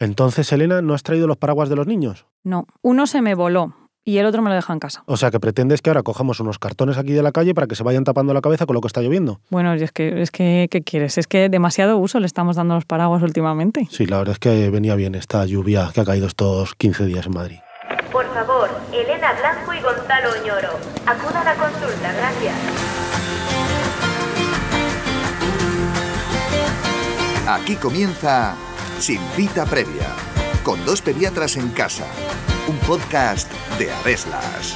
Entonces, Elena, ¿no has traído los paraguas de los niños? No, uno se me voló y el otro me lo deja en casa. O sea, que pretendes que ahora cojamos unos cartones aquí de la calle para que se vayan tapando la cabeza con lo que está lloviendo. Bueno, es que, es que ¿qué quieres? Es que demasiado uso le estamos dando a los paraguas últimamente. Sí, la verdad es que venía bien esta lluvia que ha caído estos 15 días en Madrid. Por favor, Elena Blanco y Gonzalo Oñoro, acuda a la consulta, gracias. Aquí comienza sin cita previa, con dos pediatras en casa, un podcast de Aveslas.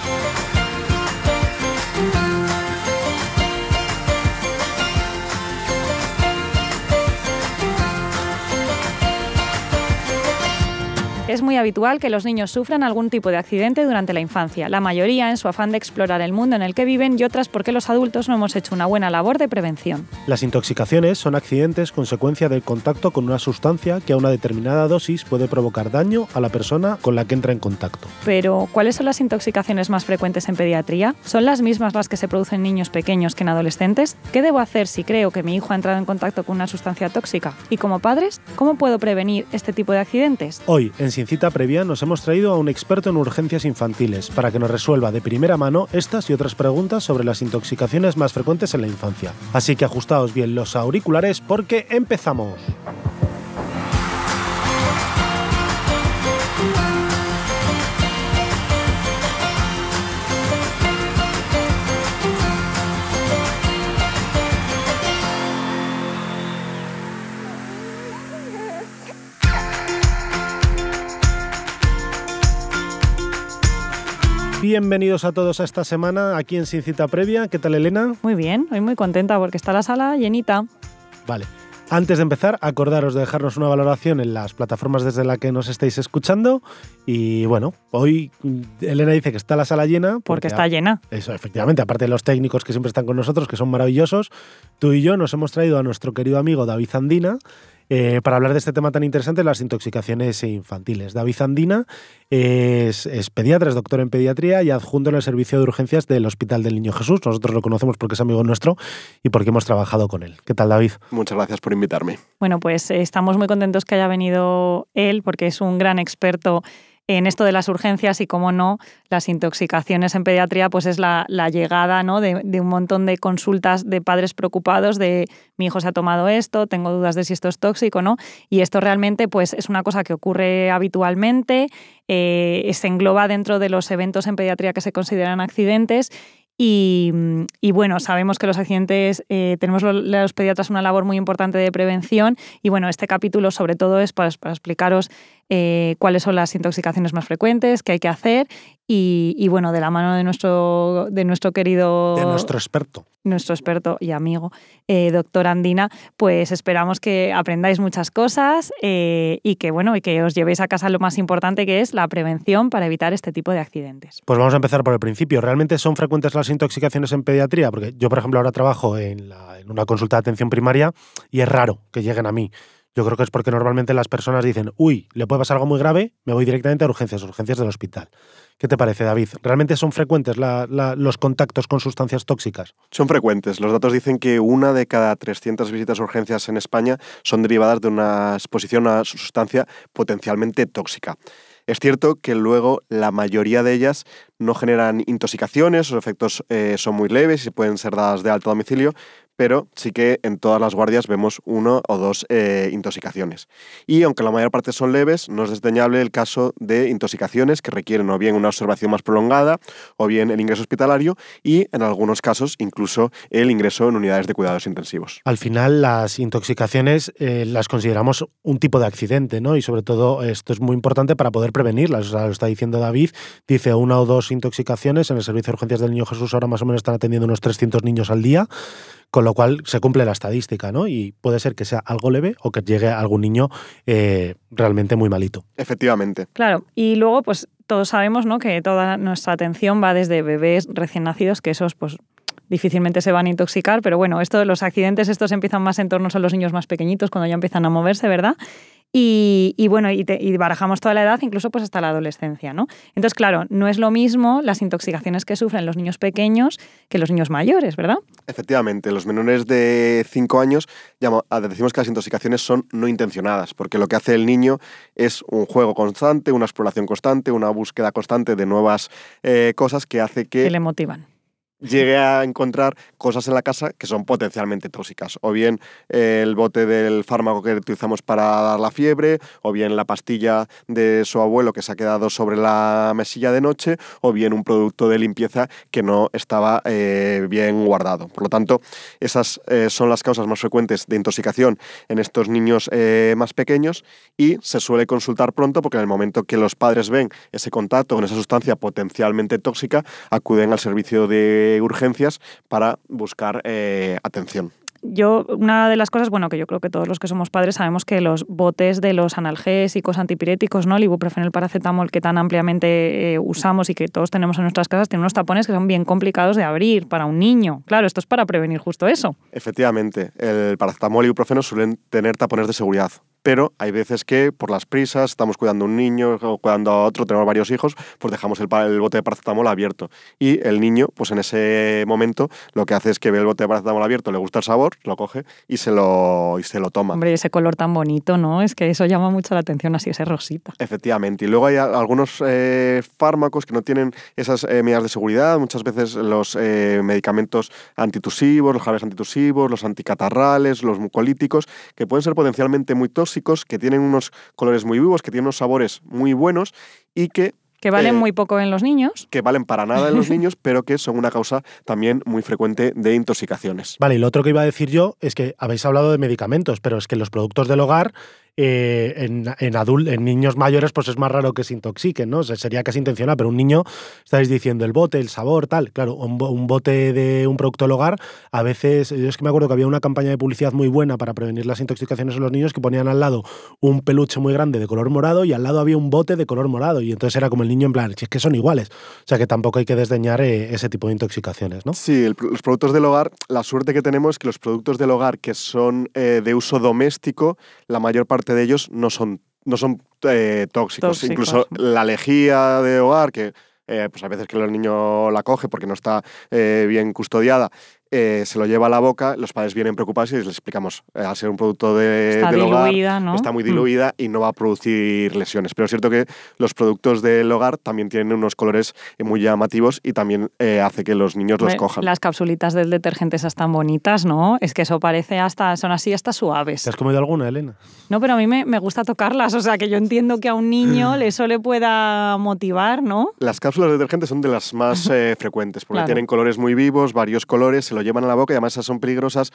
Es muy habitual que los niños sufran algún tipo de accidente durante la infancia, la mayoría en su afán de explorar el mundo en el que viven y otras porque los adultos no hemos hecho una buena labor de prevención. Las intoxicaciones son accidentes consecuencia del contacto con una sustancia que a una determinada dosis puede provocar daño a la persona con la que entra en contacto. Pero, ¿cuáles son las intoxicaciones más frecuentes en pediatría? ¿Son las mismas las que se producen en niños pequeños que en adolescentes? ¿Qué debo hacer si creo que mi hijo ha entrado en contacto con una sustancia tóxica? Y como padres, ¿cómo puedo prevenir este tipo de accidentes? Hoy, sin Cita Previa nos hemos traído a un experto en urgencias infantiles para que nos resuelva de primera mano estas y otras preguntas sobre las intoxicaciones más frecuentes en la infancia. Así que ajustaos bien los auriculares porque empezamos. Bienvenidos a todos a esta semana aquí en Sin Cita Previa. ¿Qué tal, Elena? Muy bien, hoy muy contenta porque está la sala llenita. Vale. Antes de empezar, acordaros de dejarnos una valoración en las plataformas desde la que nos estáis escuchando. Y bueno, hoy mm, Elena dice que está la sala llena. Porque, está llena. Eso, efectivamente. Aparte de los técnicos que siempre están con nosotros, que son maravillosos, tú y yo nos hemos traído a nuestro querido amigo David Andina, eh, para hablar de este tema tan interesante, las intoxicaciones infantiles. David Andina es, es, pediatra, es doctor en pediatría y adjunto en el servicio de urgencias del Hospital del Niño Jesús. Nosotros lo conocemos porque es amigo nuestro y porque hemos trabajado con él. ¿Qué tal, David? Muchas gracias por invitarme. Bueno, pues eh, estamos muy contentos que haya venido él porque es un gran experto en esto de las urgencias y, cómo no, las intoxicaciones en pediatría, pues es la, llegada ¿no? de, un montón de consultas de padres preocupados de mi hijo se ha tomado esto, tengo dudas de si esto es tóxico, ¿no? Y esto realmente pues, es una cosa que ocurre habitualmente, eh, se engloba dentro de los eventos en pediatría que se consideran accidentes y, bueno, sabemos que los accidentes, eh, tenemos los, pediatras una labor muy importante de prevención y bueno, este capítulo sobre todo es pues, para explicaros eh, cuáles son las intoxicaciones más frecuentes, qué hay que hacer y, bueno, de la mano de nuestro, de nuestro querido... De nuestro experto. Nuestro experto y amigo, eh, doctor Andina, pues esperamos que aprendáis muchas cosas eh, y que, bueno, y que os llevéis a casa lo más importante que es la prevención para evitar este tipo de accidentes. Pues vamos a empezar por el principio. ¿Realmente son frecuentes las intoxicaciones en pediatría? Porque yo, por ejemplo, ahora trabajo en una consulta de atención primaria y es raro que lleguen a mí. Yo creo que es porque normalmente las personas dicen, uy, le puede pasar algo muy grave, me voy directamente a urgencias, urgencias del hospital. ¿Qué te parece, David? ¿Realmente son frecuentes los contactos con sustancias tóxicas? Son frecuentes. Los datos dicen que una de cada 300 visitas a urgencias en España son derivadas de una exposición a sustancia potencialmente tóxica. Es cierto que luego la mayoría de ellas no generan intoxicaciones, los efectos eh, son muy leves y pueden ser dadas de alto domicilio, pero sí que en todas las guardias vemos uno o dos eh, intoxicaciones. Y aunque la mayor parte son leves, no es desdeñable el caso de intoxicaciones que requieren o bien una observación más prolongada o bien el ingreso hospitalario y en algunos casos incluso el ingreso en unidades de cuidados intensivos. Al final las intoxicaciones eh, las consideramos un tipo de accidente, ¿no? Y sobre todo esto es muy importante para poder prevenirlas. lo está diciendo David, dice una o dos intoxicaciones en el servicio de urgencias del Niño Jesús ahora más o menos están atendiendo unos 300 niños al día con lo cual se cumple la estadística, ¿no? Y puede ser que sea algo leve o que llegue a algún niño eh, realmente muy malito. Efectivamente. Claro, y luego pues todos sabemos ¿no? que toda nuestra atención va desde bebés recién nacidos, que esos pues difícilmente se van a intoxicar, pero bueno, esto de los accidentes, estos empiezan más en torno a los niños más pequeñitos, cuando ya empiezan a moverse, ¿verdad? Y, bueno, y, barajamos toda la edad, incluso pues hasta la adolescencia, ¿no? Entonces, claro, no es lo mismo las intoxicaciones que sufren los niños pequeños que los niños mayores, ¿verdad? Efectivamente, los menores de 5 años ah, decimos que las intoxicaciones son no intencionadas, porque lo que hace el niño es un juego constante, una exploración constante, una búsqueda constante de nuevas eh, cosas que hace que... Que le motivan llegue a encontrar cosas en la casa que son potencialmente tóxicas. O bien eh, el bote del fármaco que utilizamos para dar la fiebre, o bien la pastilla de su abuelo que se ha quedado sobre la mesilla de noche, o bien un producto de limpieza que no estaba eh, bien guardado. Por lo tanto, esas eh, son las causas más frecuentes de intoxicación en estos niños más pequeños y se suele consultar pronto porque en el momento que los padres ven ese contacto con esa sustancia potencialmente tóxica, acuden al servicio de urgencias para buscar eh, atención yo, una de las cosas, bueno, que yo creo que todos los que somos padres sabemos que los botes de los analgésicos, antipiréticos, ¿no? El ibuprofeno, el paracetamol que tan ampliamente eh, usamos y que todos tenemos en nuestras casas, tienen unos tapones que son bien complicados de abrir para un niño. Claro, esto es para prevenir justo eso. Efectivamente, el paracetamol y ibuprofeno suelen tener tapones de seguridad pero hay veces que por las prisas estamos cuidando a un niño o cuidando a otro, tenemos varios hijos, pues dejamos el, bote de paracetamol abierto. Y el niño, pues en ese momento, lo que hace es que ve el bote de paracetamol abierto, le gusta el sabor, lo coge y se lo, y se lo toma. Hombre, ese color tan bonito, ¿no? Es que eso llama mucho la atención así, ese rosita. Efectivamente. Y luego hay algunos eh, fármacos que no tienen esas eh, medidas de seguridad. Muchas veces los eh, medicamentos antitusivos, los jarabes antitusivos, los anticatarrales, los mucolíticos, que pueden ser potencialmente muy tóxicos que tienen unos colores muy vivos, que tienen unos sabores muy buenos y que que valen eh, muy poco en los niños. Que valen para nada en los niños, pero que son una causa también muy frecuente de intoxicaciones. Vale, y lo otro que iba a decir yo es que habéis hablado de medicamentos, pero es que los productos del hogar eh, en, en niños mayores pues es más raro que se intoxiquen, ¿no? sería casi intencional, pero un niño, estáis diciendo el bote, el sabor, tal. Claro, un, bote de un producto del hogar, a veces, yo es que me acuerdo que había una campaña de publicidad muy buena para prevenir las intoxicaciones en los niños que ponían al lado un peluche muy grande de color morado y al lado había un bote de color morado y entonces era como el niño en plan, es que son iguales. O sea que tampoco hay que desdeñar eh, ese tipo de intoxicaciones, ¿no? Sí, los productos del hogar, la suerte que tenemos es que los productos del hogar que son eh, de uso doméstico, la mayor parte de ellos no son, no son eh, tóxicos. Incluso la lejía de hogar, que eh, pues a veces que el niño la coge porque no está eh, bien custodiada eh, se lo lleva a la boca, los padres vienen preocupados y les explicamos, eh, al ser un producto de, está hogar, está muy mm. diluida y no va a producir lesiones. Pero es cierto que los productos del hogar también tienen unos colores eh, muy llamativos y también eh, hace que los niños los cojan. Las capsulitas del detergente esas tan bonitas, ¿no? Es que eso parece hasta, son así hasta suaves. ¿Te has comido alguna, Elena? No, pero a mí me, gusta tocarlas, o sea que yo entiendo que a un niño eso le pueda motivar, ¿no? Las cápsulas de detergente son de las más frecuentes porque tienen colores muy vivos, varios colores, se lo llevan a la boca y además esas son peligrosas,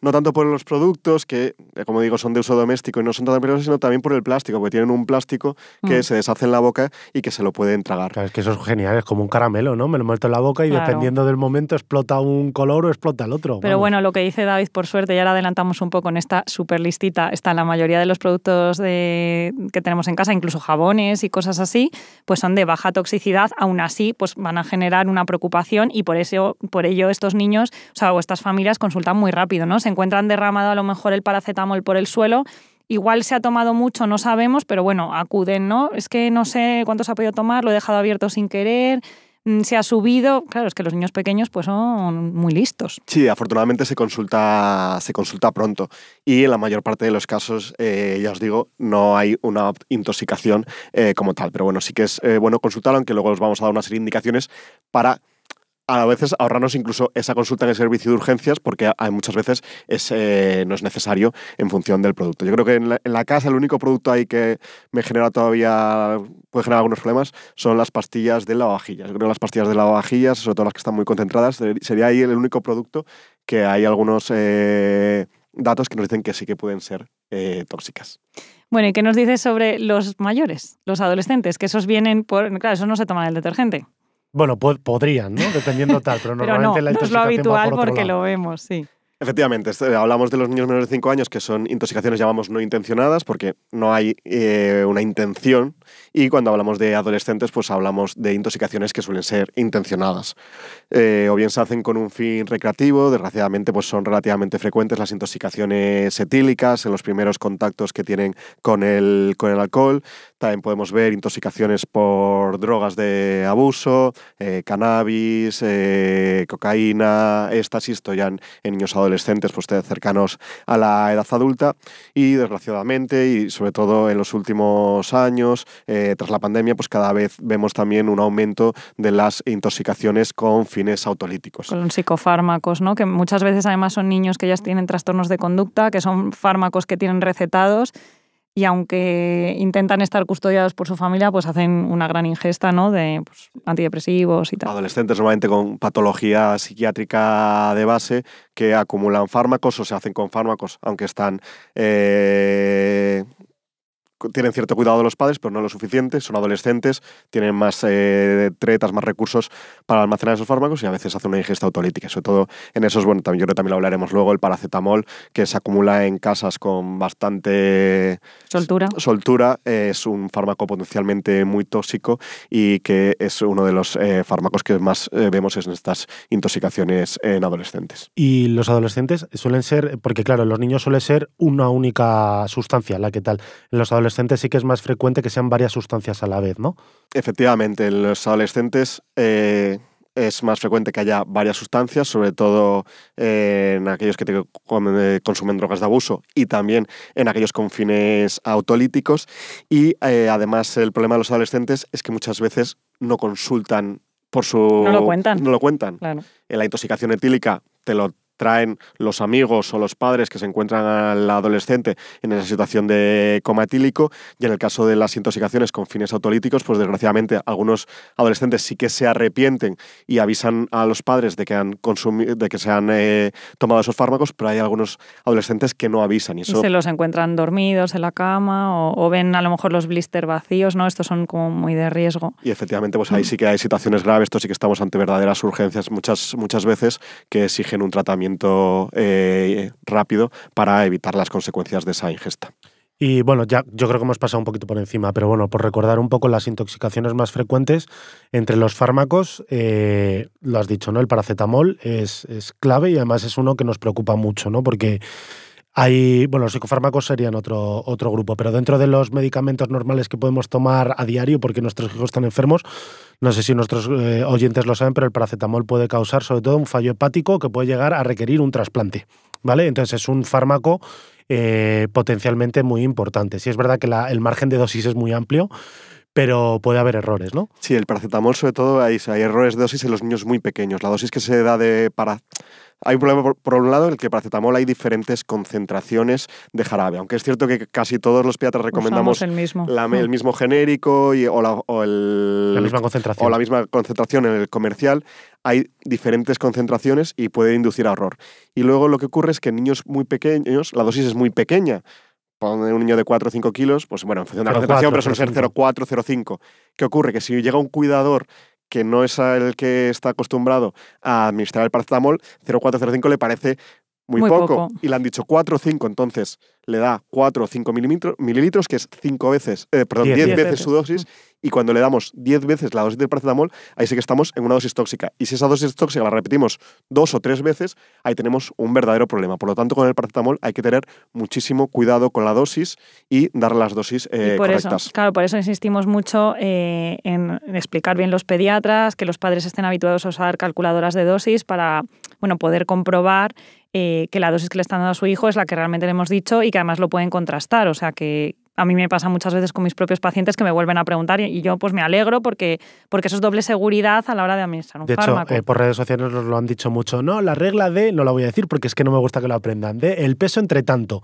no tanto por los productos, que eh, como digo son de uso doméstico y no son tan peligrosas, sino también por el plástico, porque tienen un plástico que mm. se deshace en la boca y que se lo pueden tragar. Claro, es que eso es genial, es como un caramelo, ¿no? Me lo muerto en la boca y dependiendo del momento explota un color o explota el otro. Pero bueno, lo que dice David, por suerte, ya lo adelantamos un poco en esta super listita, está la mayoría de los productos que tenemos en casa, incluso jabones y cosas así, pues son de baja toxicidad, aún así pues van a generar una preocupación y por, eso, por ello estos niños o sea, o estas familias consultan muy rápido, ¿no? Se encuentran derramado a lo mejor el paracetamol por el suelo Igual se ha tomado mucho, no sabemos, pero bueno, acuden, ¿no? Es que no sé cuánto se ha podido tomar, lo he dejado abierto sin querer, mm, se ha subido. Claro, es que los niños pequeños pues son muy listos. Sí, afortunadamente se consulta, se consulta pronto y en la mayor parte de los casos, eh, ya os digo, no hay una intoxicación eh, como tal. Pero bueno, sí que es eh, bueno consultarlo, aunque luego os vamos a dar una serie de indicaciones para a veces ahorrarnos incluso esa consulta en el servicio de urgencias, porque muchas veces eh, no es necesario en función del producto. Yo creo que en la, casa el único producto ahí que me genera todavía, puede generar algunos problemas, son las pastillas de lavavajillas. Yo creo que las pastillas de lavavajillas, sobre todo las que están muy concentradas, sería ahí el único producto que hay algunos eh, datos que nos dicen que sí que pueden ser eh, tóxicas. Bueno, ¿y qué nos dices sobre los mayores, los adolescentes? Que esos vienen por. Claro, esos no se toman el detergente. Bueno, podrían, ¿no? Dependiendo tal, pero, normalmente la lo habitual porque lo vemos, sí. Efectivamente, eh, hablamos de los niños menores de 5 años que son intoxicaciones, llamamos no intencionadas, porque no hay eh, una intención. Y cuando hablamos de adolescentes, pues hablamos de intoxicaciones que suelen ser intencionadas. Eh, o bien se hacen con un fin recreativo, desgraciadamente pues son relativamente frecuentes las intoxicaciones etílicas en los primeros contactos que tienen con con el alcohol. También podemos ver intoxicaciones por drogas de abuso, eh, cannabis, eh, cocaína, éstasis, esto ya en, niños adolescentes pues, cercanos a la edad adulta. Y desgraciadamente, y sobre todo en los últimos años, eh, tras la pandemia, pues cada vez vemos también un aumento de las intoxicaciones con fines autolíticos. Con psicofármacos, ¿no? que muchas veces además son niños que ya tienen trastornos de conducta, que son fármacos que tienen recetados y aunque intentan estar custodiados por su familia, pues hacen una gran ingesta ¿no? de pues, antidepresivos y tal. Adolescentes normalmente con patología psiquiátrica de base que acumulan fármacos o se hacen con fármacos, aunque están eh, tienen cierto cuidado de los padres, pero no lo suficiente, son adolescentes, tienen más eh, tretas, más recursos para almacenar esos fármacos y a veces hacen una ingesta autolítica. Sobre todo en esos, bueno, también, yo creo también lo hablaremos luego, el paracetamol, que se acumula en casas con bastante soltura. Soltura eh, es un fármaco potencialmente muy tóxico y que es uno de los eh, fármacos que más vemos en estas intoxicaciones en adolescentes. Y los adolescentes suelen ser, porque claro, los niños suele ser una única sustancia, la que tal. los adolescentes sí que es más frecuente que sean varias sustancias a la vez, ¿no? Efectivamente, en los adolescentes eh, es más frecuente que haya varias sustancias, sobre todo eh, en aquellos que eh, consumen drogas de abuso y también en aquellos con fines autolíticos. Y además el problema de los adolescentes es que muchas veces no consultan por su... No lo cuentan. No lo cuentan. En La intoxicación etílica te lo traen los amigos o los padres que se encuentran al adolescente en esa situación de coma y en el caso de las intoxicaciones con fines autolíticos, pues desgraciadamente algunos adolescentes sí que se arrepienten y avisan a los padres de que han consumido, de que se han eh, tomado esos fármacos, pero hay algunos adolescentes que no avisan. Y, eso... se los encuentran dormidos en la cama o, o, ven a lo mejor los blister vacíos, ¿no? Estos son como muy de riesgo. Y efectivamente, pues ahí sí que hay situaciones graves, esto sí que estamos ante verdaderas urgencias muchas, muchas veces que exigen un tratamiento eh, rápido para evitar las consecuencias de esa ingesta. Y bueno, ya yo creo que hemos pasado un poquito por encima, pero bueno, por recordar un poco las intoxicaciones más frecuentes entre los fármacos, eh, lo has dicho, ¿no? El paracetamol es, es clave y además es uno que nos preocupa mucho, ¿no? Porque hay, bueno, los psicofármacos serían otro, otro grupo, pero dentro de los medicamentos normales que podemos tomar a diario porque nuestros hijos están enfermos, no sé si nuestros eh, oyentes lo saben, pero el paracetamol puede causar sobre todo un fallo hepático que puede llegar a requerir un trasplante. ¿Vale? Entonces es un fármaco eh, potencialmente muy importante. Sí es verdad que el margen de dosis es muy amplio, pero puede haber errores, ¿no? Sí, el paracetamol sobre todo hay, errores de dosis en los niños muy pequeños. La dosis que se da de para hay un problema por, un lado el que paracetamol hay diferentes concentraciones de jarabe, aunque es cierto que casi todos los pediatras recomendamos el mismo, el mm. mismo genérico y, o, la, misma concentración. o la misma concentración en el comercial. Hay diferentes concentraciones y puede inducir error. Y luego lo que ocurre es que en niños muy pequeños la dosis es muy pequeña un niño de 4 o 5 kilos, pues bueno, en función de la concentración, pero suele ser 0,4, 0,5. ¿Qué ocurre? Que si llega un cuidador que no es el que está acostumbrado a administrar el paracetamol, 0,4, 0,5 le parece muy, poco. Y le han dicho 4 o 5, entonces le da 4 o 5 mililitros, que es 5 veces, eh, perdón, 10 veces, su dosis. Y cuando le damos 10 veces la dosis del paracetamol, ahí sí que estamos en una dosis tóxica. Y si esa dosis tóxica la repetimos dos o tres veces, ahí tenemos un verdadero problema. Por lo tanto, con el paracetamol hay que tener muchísimo cuidado con la dosis y dar las dosis eh, por Eso, claro, por eso insistimos mucho eh, en explicar bien los pediatras, que los padres estén habituados a usar calculadoras de dosis para bueno, poder comprobar eh, que la dosis que le están dando a su hijo es la que realmente le hemos dicho y que además lo pueden contrastar. O sea que a mí me pasa muchas veces con mis propios pacientes que me vuelven a preguntar y yo pues me alegro porque, porque eso es doble seguridad a la hora de administrar un fármaco. De hecho, eh, por redes sociales nos lo han dicho mucho. No, la regla de, no la voy a decir porque es que no me gusta que lo aprendan, de el peso entre tanto.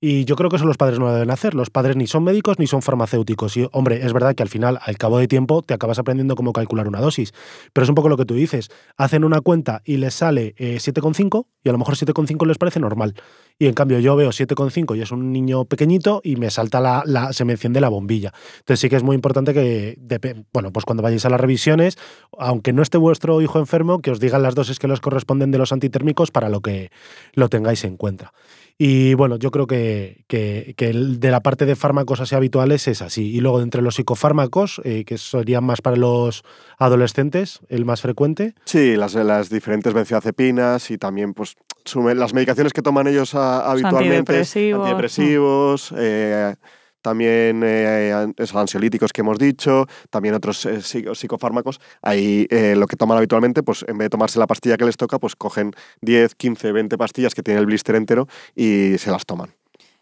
Y yo creo que eso los padres no lo deben hacer. Los padres ni son médicos ni son farmacéuticos. Y, hombre, es verdad que al final, al cabo de tiempo, te acabas aprendiendo cómo calcular una dosis. Pero es un poco lo que tú dices. Hacen una cuenta y les sale 7,5 eh, y a lo mejor 7,5 les parece normal. Y en cambio yo veo 7,5 y es un niño pequeñito y me salta la, se me enciende la bombilla. Entonces sí que es muy importante que, bueno, pues cuando vayáis a las revisiones, aunque no esté vuestro hijo enfermo, que os digan las dosis que les corresponden de los antitérmicos para lo que lo tengáis en cuenta. Y bueno, yo creo que, que, de la parte de fármacos así habituales es así. Y luego entre los psicofármacos, eh, que serían más para los adolescentes, el más frecuente. Sí, las, las diferentes benzodiazepinas y también pues las medicaciones que toman ellos ah, habitualmente. Antidepresivos. Mm. antidepresivos eh, también eh, esos ansiolíticos que hemos dicho, también otros eh, psicofármacos. Ahí eh, lo que toman habitualmente, pues en vez de tomarse la pastilla que les toca, pues cogen 10, 15, 20 pastillas que tiene el blister entero y se las toman.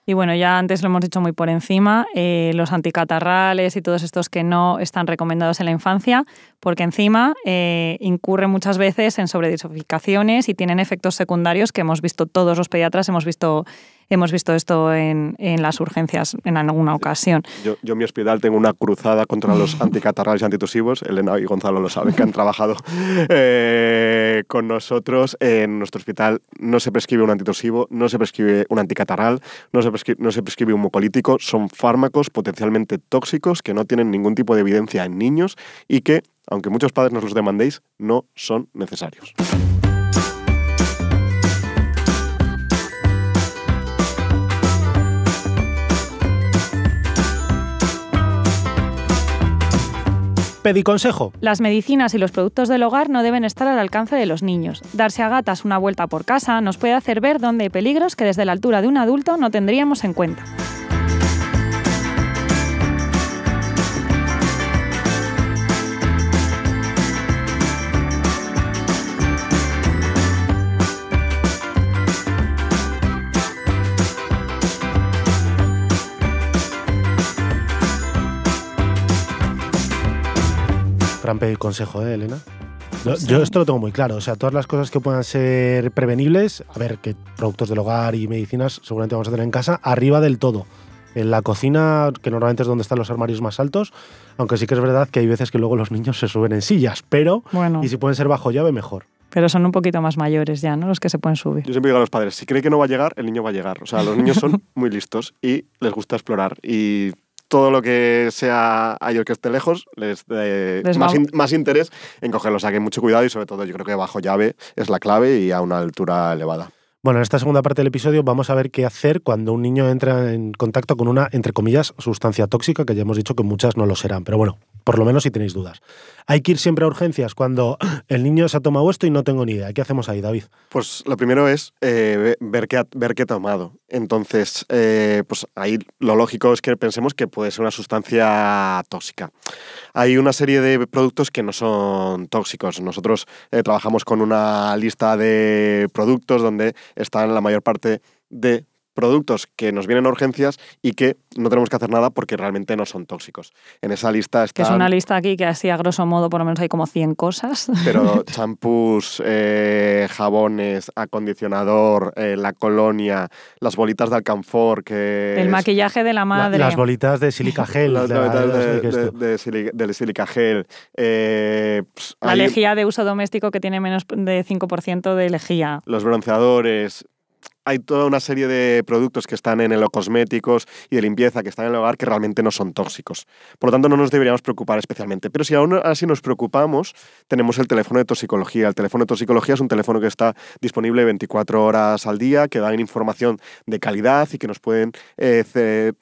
Y bueno, ya antes lo hemos dicho muy por encima, eh, los anticatarrales y todos estos que no están recomendados en la infancia, porque encima eh, incurre muchas veces en sobredosificaciones y tienen efectos secundarios que hemos visto todos los pediatras, hemos visto, hemos visto esto en, las urgencias en alguna ocasión. Yo, en mi hospital tengo una cruzada contra los anticatarrales y antitusivos, Elena y Gonzalo lo saben, que han trabajado eh, con nosotros. En nuestro hospital no se prescribe un antitusivo, no se prescribe un anticatarral, no se prescribe, no se prescribe un mucolítico, son fármacos potencialmente tóxicos que no tienen ningún tipo de evidencia en niños y que aunque muchos padres nos los demandéis, no son necesarios. pedí consejo Las medicinas y los productos del hogar no deben estar al alcance de los niños. Darse a gatas una vuelta por casa nos puede hacer ver dónde hay peligros que desde la altura de un adulto no tendríamos en cuenta. pedir consejo, ¿eh, Elena? Yo esto lo tengo muy claro. O sea, todas las cosas que puedan ser prevenibles, a ver, que productos del hogar y medicinas seguramente vamos a tener en casa, arriba del todo. En la cocina, que normalmente es donde están los armarios más altos, aunque sí que es verdad que hay veces que luego los niños se suben en sillas, pero. Bueno. Y si pueden ser bajo llave, mejor. Pero son un poquito más mayores ya, ¿no? Los que se pueden subir. Yo siempre digo a los padres, si cree que no va a llegar, el niño va a llegar. O sea, los niños son muy listos y les gusta explorar. Y todo lo que sea a ellos que esté lejos les más, más, interés en cogerlo. O sea que mucho cuidado y sobre todo yo creo que bajo llave es la clave y a una altura elevada. Bueno, en esta segunda parte del episodio vamos a ver qué hacer cuando un niño entra en contacto con una, entre comillas, sustancia tóxica, que ya hemos dicho que muchas no lo serán, pero bueno, por lo menos si tenéis dudas hay que ir siempre a urgencias cuando el niño se ha tomado esto y no tengo ni idea. ¿Qué hacemos ahí, David? Pues lo primero es eh, ver, qué ha, ver qué tomado. Entonces, eh, pues ahí lo lógico es que pensemos que puede ser una sustancia tóxica. Hay una serie de productos que no son tóxicos. Nosotros eh, trabajamos con una lista de productos donde están la mayor parte de productos que nos vienen a urgencias y que no tenemos que hacer nada porque realmente no son tóxicos. En esa lista está... Es una lista aquí que así a grosso modo por lo menos hay como 100 cosas. Pero champús, eh, jabones, acondicionador, eh, la colonia, las bolitas de alcanfor que... El maquillaje de la madre. las bolitas de sílica gel. las de, de, gel. Eh, pues, la lejía de uso doméstico que tiene menos de 5% de lejía. Los bronceadores, hay toda una serie de productos que están en el cosméticos y de limpieza que están en el hogar que realmente no son tóxicos. Por lo tanto, no nos deberíamos preocupar especialmente. Pero si aún así nos preocupamos, tenemos el teléfono de toxicología. El teléfono de toxicología es un teléfono que está disponible 24 horas al día, que dan información de calidad y que nos pueden eh,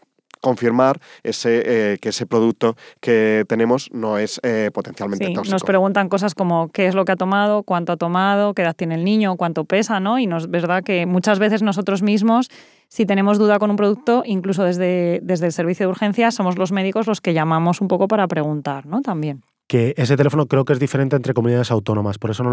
confirmar ese, eh, que ese producto que tenemos no es eh, potencialmente sí, Nos preguntan cosas como qué es lo que ha tomado, cuánto ha tomado, qué edad tiene el niño, cuánto pesa, ¿no? Y nos, verdad que muchas veces nosotros mismos si tenemos duda con un producto, incluso desde, desde el servicio de urgencias, somos los médicos los que llamamos un poco para preguntar, ¿no? También que ese teléfono creo que es diferente entre comunidades autónomas, por eso no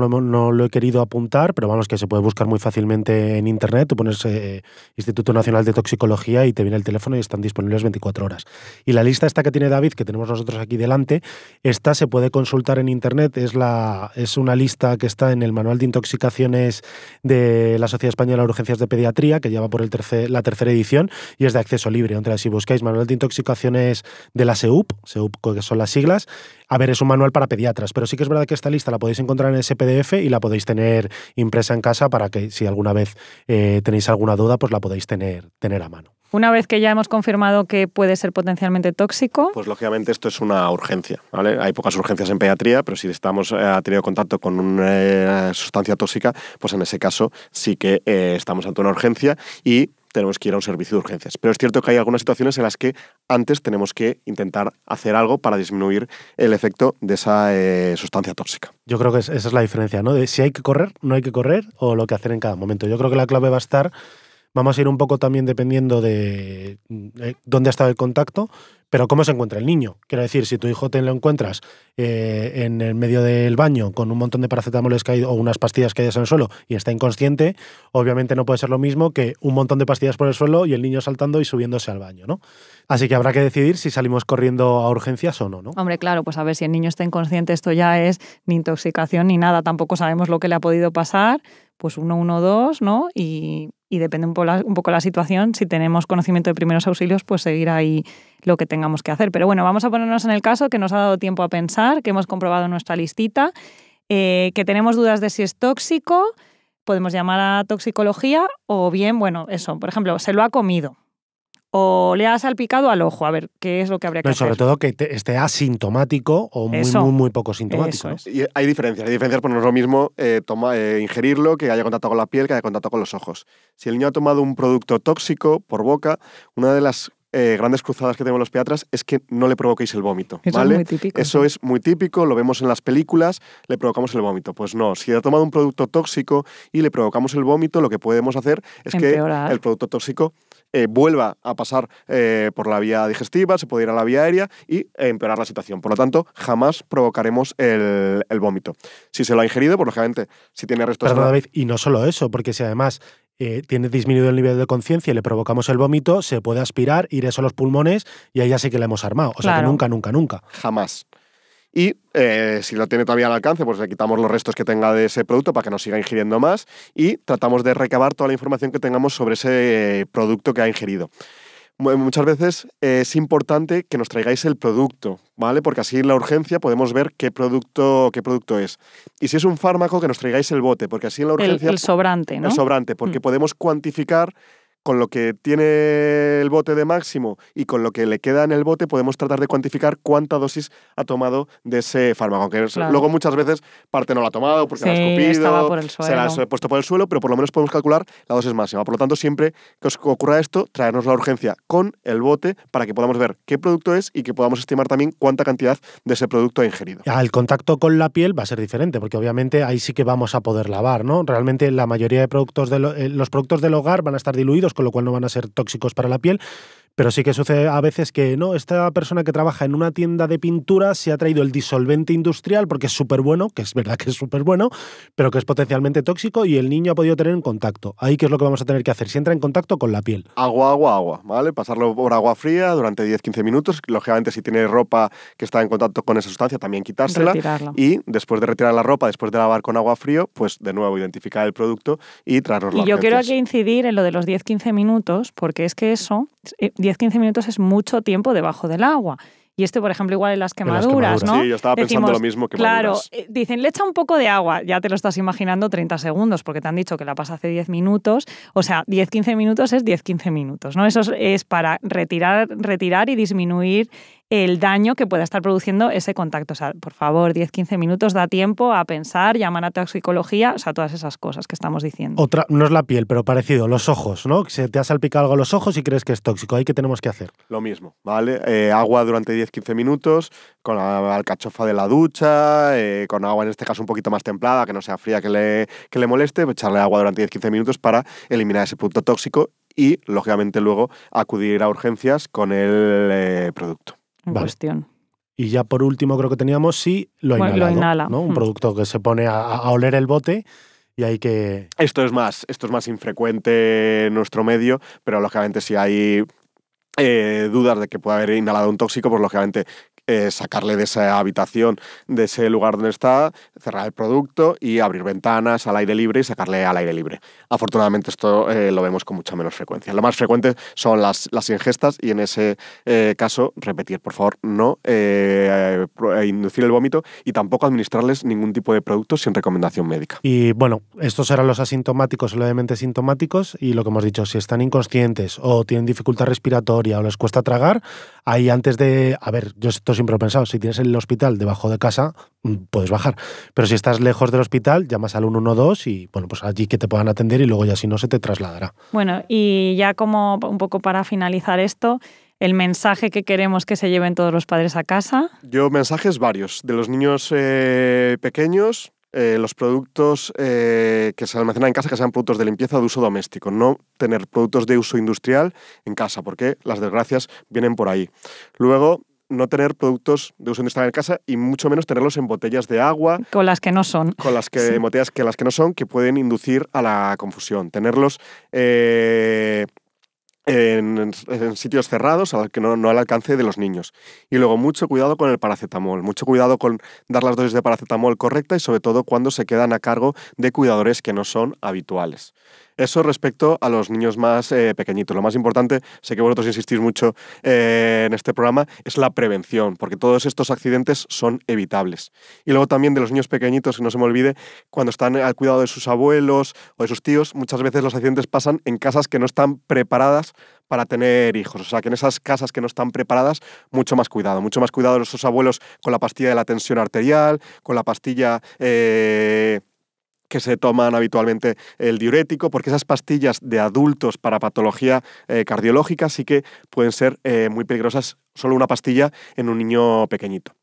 lo, he querido apuntar, pero vamos, que se puede buscar muy fácilmente en Internet, tú pones eh, Instituto Nacional de Toxicología y te viene el teléfono y están disponibles 24 horas. Y la lista esta que tiene David, que tenemos nosotros aquí delante, esta se puede consultar en Internet, es, la, es una lista que está en el Manual de Intoxicaciones de la Sociedad Española de Urgencias de Pediatría, que lleva por el tercer, la tercera edición y es de acceso libre. Entonces, si buscáis Manual de Intoxicaciones de la SEUP, SEUP que son las siglas, a ver, es un manual para pediatras, pero sí que es verdad que esta lista la podéis encontrar en ese PDF y la podéis tener impresa en casa para que si alguna vez eh, tenéis alguna duda, pues la podéis tener, tener a mano. Una vez que ya hemos confirmado que puede ser potencialmente tóxico. Pues lógicamente esto es una urgencia, ¿vale? Hay pocas urgencias en pediatría, pero si estamos eh, ha tenido contacto con una eh, sustancia tóxica, pues en ese caso sí que estamos ante una urgencia y tenemos que ir a un servicio de urgencias. Pero es cierto que hay algunas situaciones en las que antes tenemos que intentar hacer algo para disminuir el efecto de esa eh, sustancia tóxica. Yo creo que esa es la diferencia, ¿no? De si hay que correr, no hay que correr o lo que hacer en cada momento. Yo creo que la clave va a estar Vamos a ir un poco también dependiendo de eh, dónde ha estado el contacto, pero cómo se encuentra el niño. Quiero decir, si tu hijo te lo encuentras eh, en el medio del baño con un montón de paracetamol caídos o unas pastillas caídas en el suelo y está inconsciente, obviamente no puede ser lo mismo que un montón de pastillas por el suelo y el niño saltando y subiéndose al baño, ¿no? Así que habrá que decidir si salimos corriendo a urgencias o no, ¿no? Hombre, claro, pues a ver si el niño está inconsciente, esto ya es ni intoxicación ni nada, tampoco sabemos lo que le ha podido pasar, pues uno, uno, dos, ¿no? Y, depende un poco, la, un poco la situación, si tenemos conocimiento de primeros auxilios, pues seguir ahí lo que tengamos que hacer. Pero bueno, vamos a ponernos en el caso que nos ha dado tiempo a pensar, que hemos comprobado nuestra listita, eh, que tenemos dudas de si es tóxico, podemos llamar a toxicología o bien, bueno, eso, por ejemplo, se lo ha comido o le ha salpicado al ojo, a ver qué es lo que habría que hacer. Pero Sobre todo que esté asintomático o muy, poco sintomático. Y hay diferencias, hay diferencias por pues no es lo mismo eh, eh, ingerirlo, que haya contacto con la piel, que haya contacto con los ojos. Si el niño ha tomado un producto tóxico por boca, una de las eh, grandes cruzadas que tenemos los pediatras es que no le provoquéis el vómito. Eso es muy típico. Eso es muy típico, lo vemos en las películas, le provocamos el vómito. Pues no, si ha tomado un producto tóxico y le provocamos el vómito, lo que podemos hacer es que el producto tóxico eh, vuelva a pasar eh, por la vía digestiva, se puede ir a la vía aérea y empeorar la situación. Por lo tanto, jamás provocaremos el, vómito. Si se lo ha ingerido, pues lógicamente, si tiene restos... de David, y no solo eso, porque si además eh, tiene disminuido el nivel de conciencia y le provocamos el vómito, se puede aspirar, ir eso a los pulmones y ahí ya sí que la hemos armado. O sea que nunca, nunca, nunca. Jamás. Y eh, si lo tiene todavía al alcance, pues le quitamos los restos que tenga de ese producto para que no siga ingiriendo más y tratamos de recabar toda la información que tengamos sobre ese producto que ha ingerido. Eh, muchas veces eh, es importante que nos traigáis el producto, ¿vale? Porque así en la urgencia podemos ver qué producto, qué producto es. Y si es un fármaco, que nos traigáis el bote, porque así en la urgencia... El, sobrante, ¿no? El sobrante, porque mm. podemos cuantificar con lo que tiene el bote de máximo y con lo que le queda en el bote, podemos tratar de cuantificar cuánta dosis ha tomado de ese fármaco. luego muchas veces parte no la ha tomado porque la ha escupido, se la ha puesto por el suelo, pero por lo menos podemos calcular la dosis máxima. Por lo tanto, siempre que os ocurra esto, traernos la urgencia con el bote para que podamos ver qué producto es y que podamos estimar también cuánta cantidad de ese producto ha ingerido. Ah, el contacto con la piel va a ser diferente, porque obviamente ahí sí que vamos a poder lavar, ¿no? Realmente la mayoría de productos de eh, los productos del hogar van a estar diluidos con lo cual no van a ser tóxicos para la piel. Pero sí que sucede a veces que, no, esta persona que trabaja en una tienda de pintura se ha traído el disolvente industrial porque es súper bueno, que es verdad que es súper bueno, pero que es potencialmente tóxico y el niño ha podido tener en contacto. Ahí qué es lo que vamos a tener que hacer, si entra en contacto con la piel. Agua, agua, agua, ¿vale? Pasarlo por agua fría durante 10-15 minutos. Lógicamente, si tiene ropa que está en contacto con esa sustancia, también quitársela. Y después de retirar la ropa, después de lavar con agua fría, pues de nuevo identificar el producto y traerlo. Y yo quiero aquí incidir en lo de los 10-15 minutos, porque es que eso eh, 10-15 minutos es mucho tiempo debajo del agua. Y este, por ejemplo, igual en las quemaduras, ¿no? Sí, yo estaba pensando lo mismo que Claro, eh, dicen, le echa un poco de agua. Ya te lo estás imaginando 30 segundos, porque te han dicho que la pasa hace 10 minutos. O sea, 10-15 minutos es 10-15 minutos, ¿no? Eso es, para retirar, retirar y disminuir el daño que pueda estar produciendo ese contacto. O sea, por favor, 10-15 minutos da tiempo a pensar, llamar a toxicología, o sea, todas esas cosas que estamos diciendo. Otra, no es la piel, pero parecido, los ojos, ¿no? Se te ha salpicado algo a los ojos y crees que es tóxico. ¿Ahí qué tenemos que hacer? Lo mismo, ¿vale? Eh, agua durante 10-15 minutos, con la alcachofa de la ducha, eh, con agua en este caso un poquito más templada, que no sea fría, que le, le moleste, echarle agua durante 10-15 minutos para eliminar ese punto tóxico y, lógicamente, luego acudir a urgencias con el eh, producto en cuestión. Y ya por último creo que teníamos sí lo inhala. ¿no? Un mm. producto que se pone a, oler el bote y hay que... Esto es más, esto es más infrecuente en nuestro medio, pero lógicamente si hay eh, dudas de que pueda haber inhalado un tóxico, pues lógicamente eh, sacarle de esa habitación, de ese lugar donde está, cerrar el producto y abrir ventanas al aire libre y sacarle al aire libre. Afortunadamente esto eh, lo vemos con mucha menos frecuencia. Lo más frecuente son las, las ingestas y en ese eh, caso, repetir, por favor, no inducir el vómito y tampoco administrarles ningún tipo de producto sin recomendación médica. Y bueno, estos eran los asintomáticos o levemente sintomáticos y lo que hemos dicho, si están inconscientes o tienen dificultad respiratoria o les cuesta tragar, ahí antes de, a ver, yo estoy siempre he pensado, si tienes el hospital debajo de casa, mm, puedes bajar. Pero si estás lejos del hospital, llamas al 112 y, bueno, pues allí que te puedan atender y luego ya si no se te trasladará. Bueno, y ya como un poco para finalizar esto, el mensaje que queremos que se lleven todos los padres a casa. Yo mensajes varios, de los niños eh, pequeños, eh, los productos eh, que se almacenan en casa que sean productos de limpieza de uso doméstico, no tener productos de uso industrial en casa, porque las desgracias vienen por ahí. Luego, no tener productos de uso industrial en casa y mucho menos tenerlos en botellas de agua. Con las que no son. Con las que, que las que no son, que pueden inducir a la confusión. Tenerlos eh, en, sitios cerrados, que no, no, al alcance de los niños. Y luego, mucho cuidado con el paracetamol, mucho cuidado con dar las dosis de paracetamol correcta y sobre todo cuando se quedan a cargo de cuidadores que no son habituales. Eso respecto a los niños más eh, pequeñitos. Lo más importante, sé que vosotros insistís mucho eh, en este programa, es la prevención, porque todos estos accidentes son evitables. Y luego también de los niños pequeñitos, que no se me olvide, cuando están al cuidado de sus abuelos o de sus tíos, muchas veces los accidentes pasan en casas que no están preparadas para tener hijos. O sea, que en esas casas que no están preparadas, mucho más cuidado. Mucho más cuidado de nuestros abuelos con la pastilla de la tensión arterial, con la pastilla... Eh, que se toman habitualmente el diurético, porque esas pastillas de adultos para patología eh, cardiológica sí que pueden ser eh, muy peligrosas, solo una pastilla en un niño pequeñito.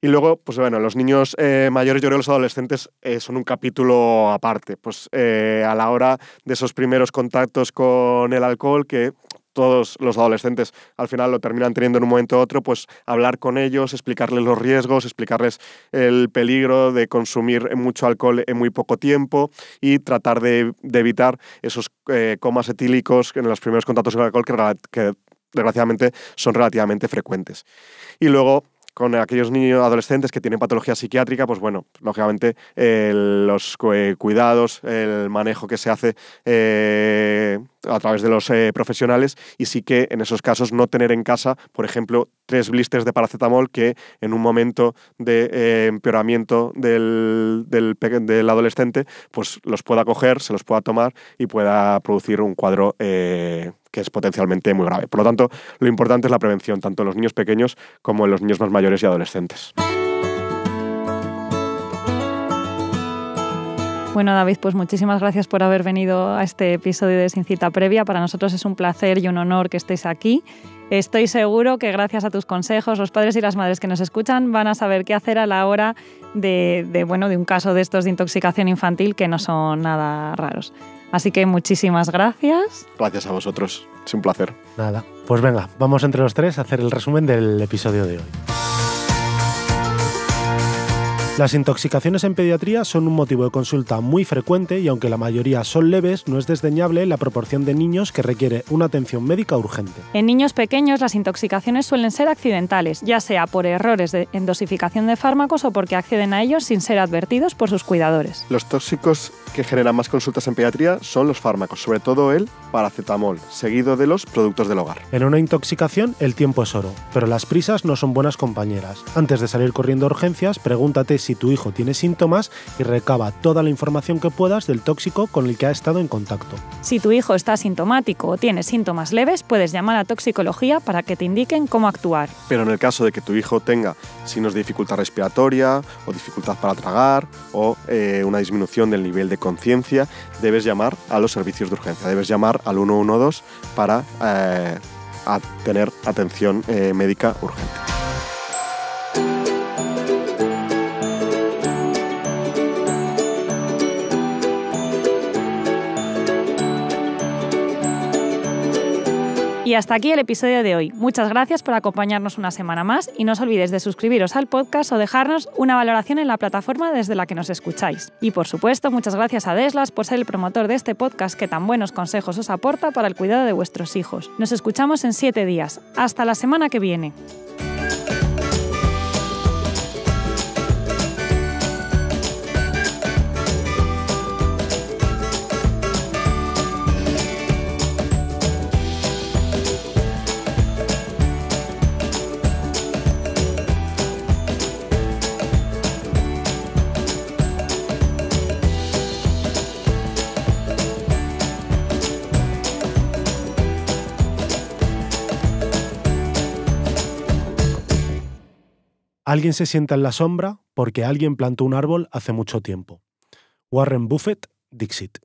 Y luego, pues bueno, los niños eh, mayores, yo creo los adolescentes son un capítulo aparte. Pues a la hora de esos primeros contactos con el alcohol, que todos los adolescentes al final lo terminan teniendo en un momento u otro, pues hablar con ellos, explicarles los riesgos, explicarles el peligro de consumir mucho alcohol en muy poco tiempo y tratar de, evitar esos eh, comas etílicos en los primeros contactos con el alcohol que, desgraciadamente son relativamente frecuentes. Y luego con aquellos niños adolescentes que tienen patología psiquiátrica, pues bueno, lógicamente eh, los eh, cuidados, el manejo que se hace a través de los eh, profesionales y sí que en esos casos no tener en casa, por ejemplo, tres blisters de paracetamol que en un momento de eh, empeoramiento del, adolescente, pues los pueda coger, se los pueda tomar y pueda producir un cuadro eh, que es potencialmente muy grave. Por lo tanto, lo importante es la prevención, tanto en los niños pequeños como en los niños más mayores y adolescentes. Bueno, David, pues muchísimas gracias por haber venido a este episodio de Sin Cita Previa. Para nosotros es un placer y un honor que estéis aquí. Estoy seguro que gracias a tus consejos, los padres y las madres que nos escuchan van a saber qué hacer a la hora de, bueno, de un caso de estos de intoxicación infantil que no son nada raros. Así que muchísimas gracias. Gracias a vosotros. Es un placer. Nada. Pues venga, vamos entre los tres a hacer el resumen del episodio de hoy. Las intoxicaciones en pediatría son un motivo de consulta muy frecuente y aunque la mayoría son leves, no es desdeñable la proporción de niños que requiere una atención médica urgente. En niños pequeños las intoxicaciones suelen ser accidentales, ya sea por errores de, endosificación dosificación de fármacos o porque acceden a ellos sin ser advertidos por sus cuidadores. Los tóxicos que generan más consultas en pediatría son los fármacos, sobre todo el paracetamol, seguido de los productos del hogar. En una intoxicación el tiempo es oro, pero las prisas no son buenas compañeras. Antes de salir corriendo a urgencias, pregúntate si tu hijo tiene síntomas y recaba toda la información que puedas del tóxico con el que ha estado en contacto. Si tu hijo está sintomático o tiene síntomas leves, puedes llamar a toxicología para que te indiquen cómo actuar. Pero en el caso de que tu hijo tenga signos de dificultad respiratoria o dificultad para tragar o eh, una disminución del nivel de conciencia, debes llamar a los servicios de urgencia, debes llamar al 112 para eh, tener atención eh, médica urgente. Y hasta aquí el episodio de hoy. Muchas gracias por acompañarnos una semana más y no os olvidéis de suscribiros al podcast o dejarnos una valoración en la plataforma desde la que nos escucháis. Y por supuesto, muchas gracias a Deslas por ser el promotor de este podcast que tan buenos consejos os aporta para el cuidado de vuestros hijos. Nos escuchamos en siete días. Hasta la semana que viene. Alguien se sienta en la sombra porque alguien plantó un árbol hace mucho tiempo. Warren Buffett, Dixit.